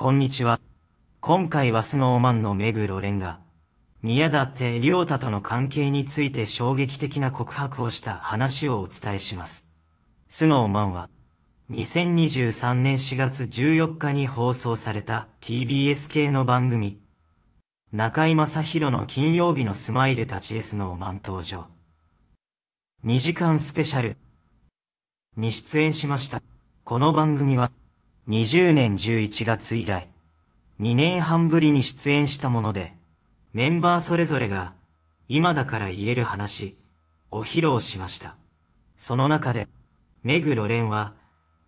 こんにちは。今回はスノーマンの目黒蓮が、宮舘良太との関係について衝撃的な告白をした話をお伝えします。スノーマンは、2023年4月14日に放送された TBS 系の番組、中井正宏の金曜日のスマイルたちへスノーマン登場。2時間スペシャルに出演しました。この番組は、20年11月以来、2年半ぶりに出演したもので、メンバーそれぞれが、今だから言える話、を披露しました。その中で、目黒蓮は、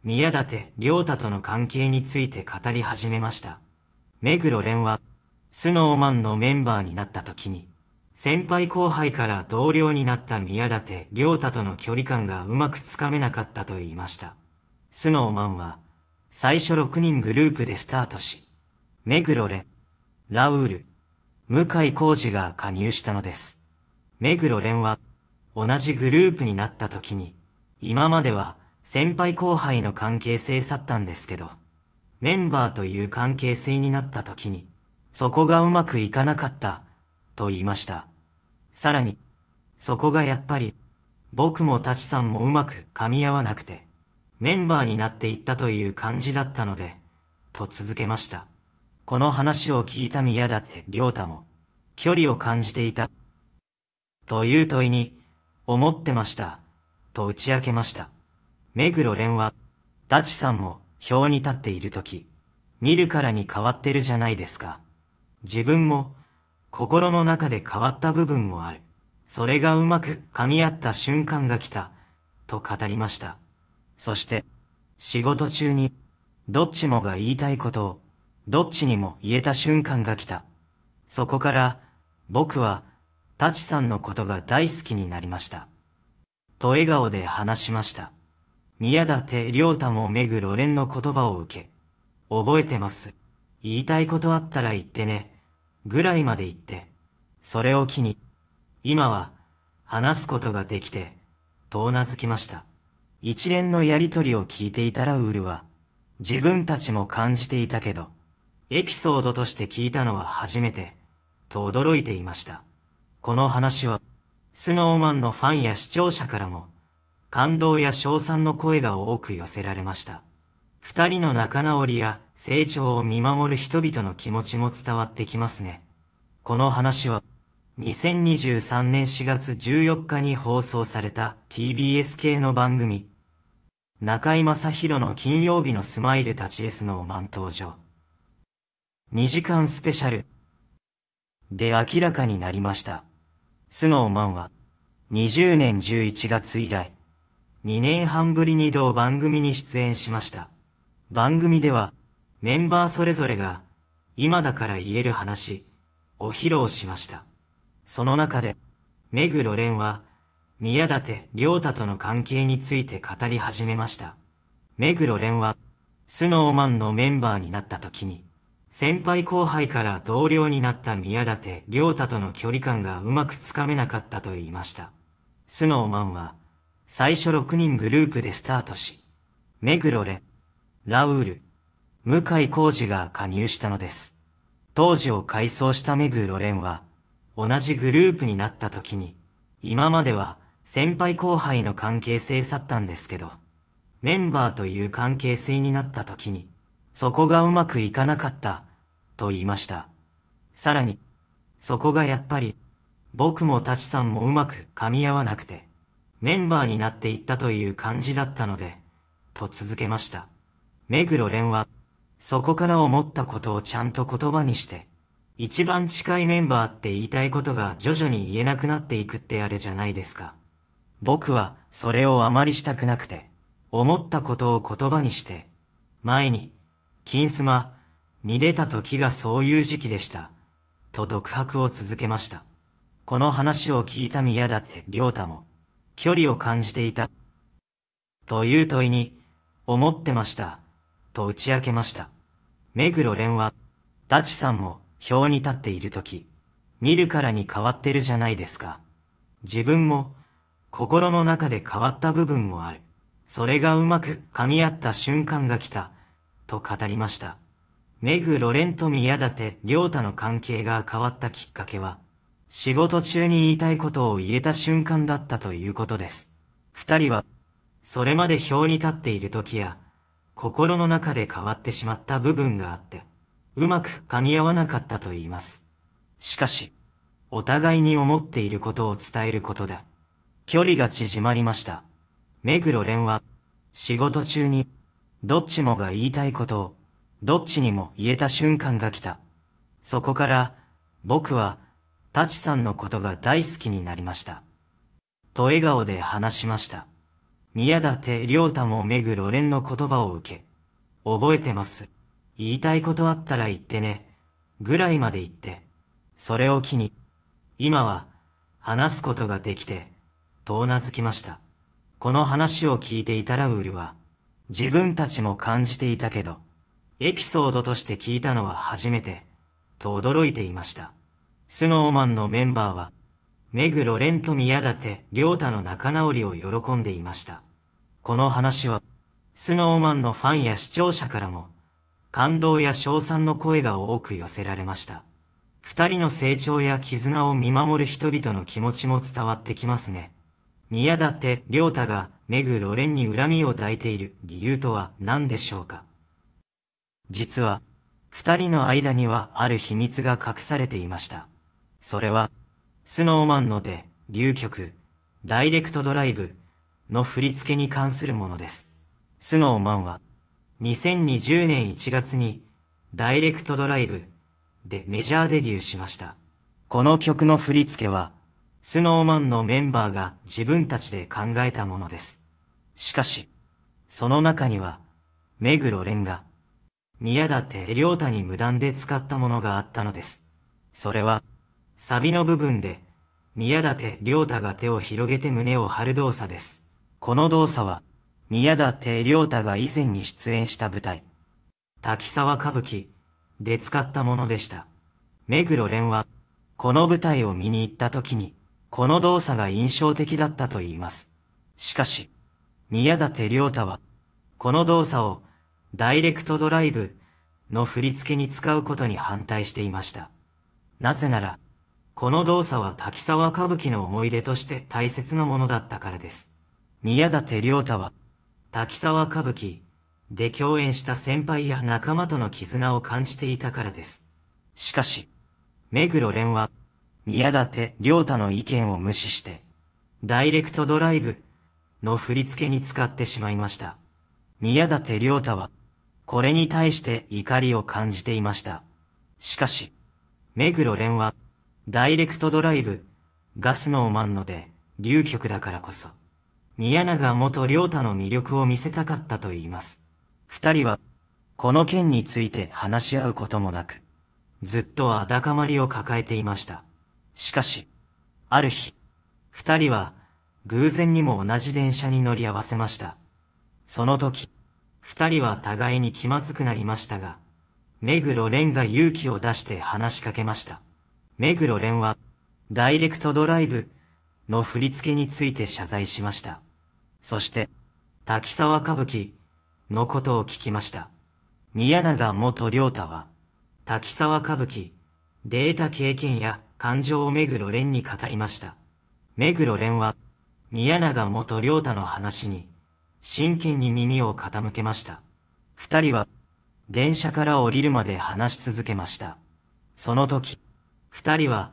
宮舘良太との関係について語り始めました。目黒蓮は、スノーマンのメンバーになった時に、先輩後輩から同僚になった宮舘良太との距離感がうまくつかめなかったと言いました。スノーマンは、最初6人グループでスタートし、目黒蓮、ラウール、向井浩二が加入したのです。目黒蓮は、同じグループになった時に、今までは先輩後輩の関係性去ったんですけど、メンバーという関係性になった時に、そこがうまくいかなかった、と言いました。さらに、そこがやっぱり、僕もタちさんもうまく噛み合わなくて、メンバーになっていったという感じだったので、と続けました。この話を聞いた宮舘う太も、距離を感じていた。という問いに、思ってました、と打ち明けました。目黒蓮は、ダチさんも、表に立っている時、見るからに変わってるじゃないですか。自分も、心の中で変わった部分もある。それがうまく噛み合った瞬間が来た、と語りました。そして、仕事中に、どっちもが言いたいことを、どっちにも言えた瞬間が来た。そこから、僕は、タチさんのことが大好きになりました。と笑顔で話しました。宮舘良太もめぐろれんの言葉を受け、覚えてます。言いたいことあったら言ってね、ぐらいまで言って、それを機に、今は、話すことができて、遠頷ずきました。一連のやりとりを聞いていたラウールは、自分たちも感じていたけど、エピソードとして聞いたのは初めて、と驚いていました。この話は、スノーマンのファンや視聴者からも、感動や称賛の声が多く寄せられました。二人の仲直りや成長を見守る人々の気持ちも伝わってきますね。この話は、2023年4月14日に放送された TBS 系の番組、中井正宏の金曜日のスマイル立ちエスノー満登場。2時間スペシャル。で明らかになりました。スノーマンは、20年11月以来、2年半ぶりに同番組に出演しました。番組では、メンバーそれぞれが、今だから言える話、を披露しました。その中で、目黒蓮は、宮舘良太との関係について語り始めました。目黒蓮は、スノーマンのメンバーになった時に、先輩後輩から同僚になった宮舘良太との距離感がうまくつかめなかったと言いました。スノーマンは、最初6人グループでスタートし、目黒蓮、ラウール、向井浩二が加入したのです。当時を改装した目黒蓮は、同じグループになった時に、今までは、先輩後輩の関係性去ったんですけど、メンバーという関係性になった時に、そこがうまくいかなかった、と言いました。さらに、そこがやっぱり、僕もタチさんもうまく噛み合わなくて、メンバーになっていったという感じだったので、と続けました。目黒蓮は、そこから思ったことをちゃんと言葉にして、一番近いメンバーって言いたいことが徐々に言えなくなっていくってあれじゃないですか。僕は、それをあまりしたくなくて、思ったことを言葉にして、前に、金スマ、に出た時がそういう時期でした。と独白を続けました。この話を聞いた宮だってう太も、距離を感じていた。という問いに、思ってました。と打ち明けました。目黒蓮は、ダチさんも、表に立っている時、見るからに変わってるじゃないですか。自分も、心の中で変わった部分もある。それがうまく噛み合った瞬間が来た、と語りました。メグ・ロレンと宮舘、良太の関係が変わったきっかけは、仕事中に言いたいことを言えた瞬間だったということです。二人は、それまで表に立っている時や、心の中で変わってしまった部分があって、うまく噛み合わなかったと言います。しかし、お互いに思っていることを伝えることだ。距離が縮まりました。目黒蓮は、仕事中に、どっちもが言いたいことを、どっちにも言えた瞬間が来た。そこから、僕は、タチさんのことが大好きになりました。と笑顔で話しました。宮舘良太も目黒蓮の言葉を受け、覚えてます。言いたいことあったら言ってね、ぐらいまで言って、それを機に、今は、話すことができて、とうきました。この話を聞いていたラウールは、自分たちも感じていたけど、エピソードとして聞いたのは初めて、と驚いていました。スノーマンのメンバーは、目黒蓮と宮舘ー太の仲直りを喜んでいました。この話は、スノーマンのファンや視聴者からも、感動や賞賛の声が多く寄せられました。二人の成長や絆を見守る人々の気持ちも伝わってきますね。宮舘良太が、目黒蓮に恨みを抱いている理由とは何でしょうか実は、二人の間にはある秘密が隠されていました。それは、スノーマンので、流曲、ダイレクトドライブの振り付けに関するものです。スノーマンは、2020年1月に、ダイレクトドライブでメジャーデビューしました。この曲の振り付けは、スノーマンのメンバーが自分たちで考えたものです。しかし、その中には、目黒蓮が、宮舘良太に無断で使ったものがあったのです。それは、サビの部分で、宮舘良太が手を広げて胸を張る動作です。この動作は、宮舘良太が以前に出演した舞台、滝沢歌舞伎で使ったものでした。目黒蓮は、この舞台を見に行った時に、この動作が印象的だったと言います。しかし、宮舘良太は、この動作を、ダイレクトドライブの振り付けに使うことに反対していました。なぜなら、この動作は滝沢歌舞伎の思い出として大切なものだったからです。宮舘良太は、滝沢歌舞伎で共演した先輩や仲間との絆を感じていたからです。しかし、目黒蓮は、宮舘良太の意見を無視して、ダイレクトドライブの振り付けに使ってしまいました。宮舘良太は、これに対して怒りを感じていました。しかし、目黒蓮は、ダイレクトドライブ、ガスノーマンので、流局だからこそ、宮永元良太の魅力を見せたかったと言います。二人は、この件について話し合うこともなく、ずっとあだかまりを抱えていました。しかし、ある日、二人は、偶然にも同じ電車に乗り合わせました。その時、二人は互いに気まずくなりましたが、目黒蓮が勇気を出して話しかけました。目黒蓮は、ダイレクトドライブの振り付けについて謝罪しました。そして、滝沢歌舞伎のことを聞きました。宮永元良太は、滝沢歌舞伎、データ経験や、感情を目黒蓮に語りました。目黒蓮は、宮永元良太の話に、真剣に耳を傾けました。二人は、電車から降りるまで話し続けました。その時、二人は、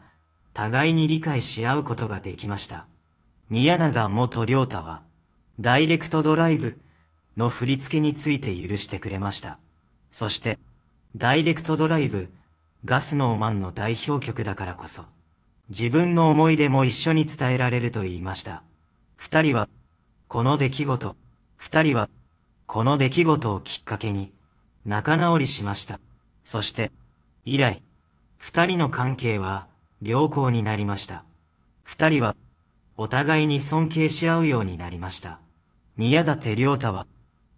互いに理解し合うことができました。宮永元良太は、ダイレクトドライブの振り付けについて許してくれました。そして、ダイレクトドライブガスノーマンの代表曲だからこそ、自分の思い出も一緒に伝えられると言いました。二人は、この出来事、二人は、この出来事をきっかけに、仲直りしました。そして、以来、二人の関係は、良好になりました。二人は、お互いに尊敬し合うようになりました。宮舘良太は、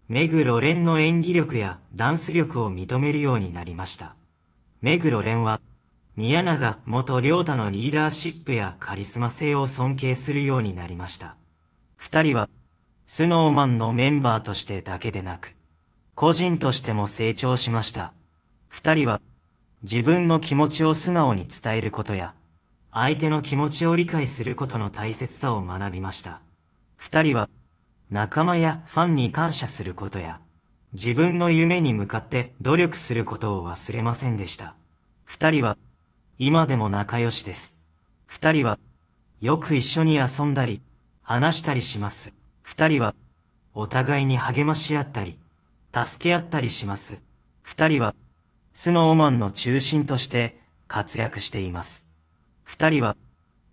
目黒蓮の演技力やダンス力を認めるようになりました。目黒蓮は、宮永元良太のリーダーシップやカリスマ性を尊敬するようになりました。二人は、スノーマンのメンバーとしてだけでなく、個人としても成長しました。二人は、自分の気持ちを素直に伝えることや、相手の気持ちを理解することの大切さを学びました。二人は、仲間やファンに感謝することや、自分の夢に向かって努力することを忘れませんでした。二人は、今でも仲良しです。二人は、よく一緒に遊んだり、話したりします。二人は、お互いに励まし合ったり、助け合ったりします。二人は、スノーマンの中心として活躍しています。二人は、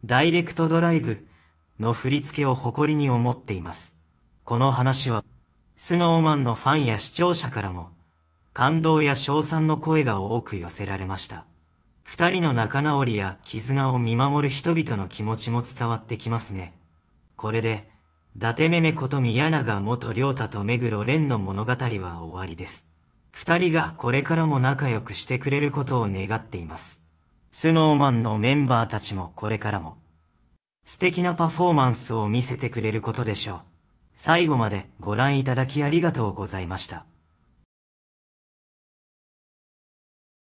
ダイレクトドライブの振り付けを誇りに思っています。この話は、スノーマンのファンや視聴者からも、感動や賞賛の声が多く寄せられました。二人の仲直りや絆を見守る人々の気持ちも伝わってきますね。これで、伊達めめこと宮永元良太と目黒蓮の物語は終わりです。二人がこれからも仲良くしてくれることを願っています。スノーマンのメンバーたちもこれからも、素敵なパフォーマンスを見せてくれることでしょう。最後までご覧いただきありがとうございました。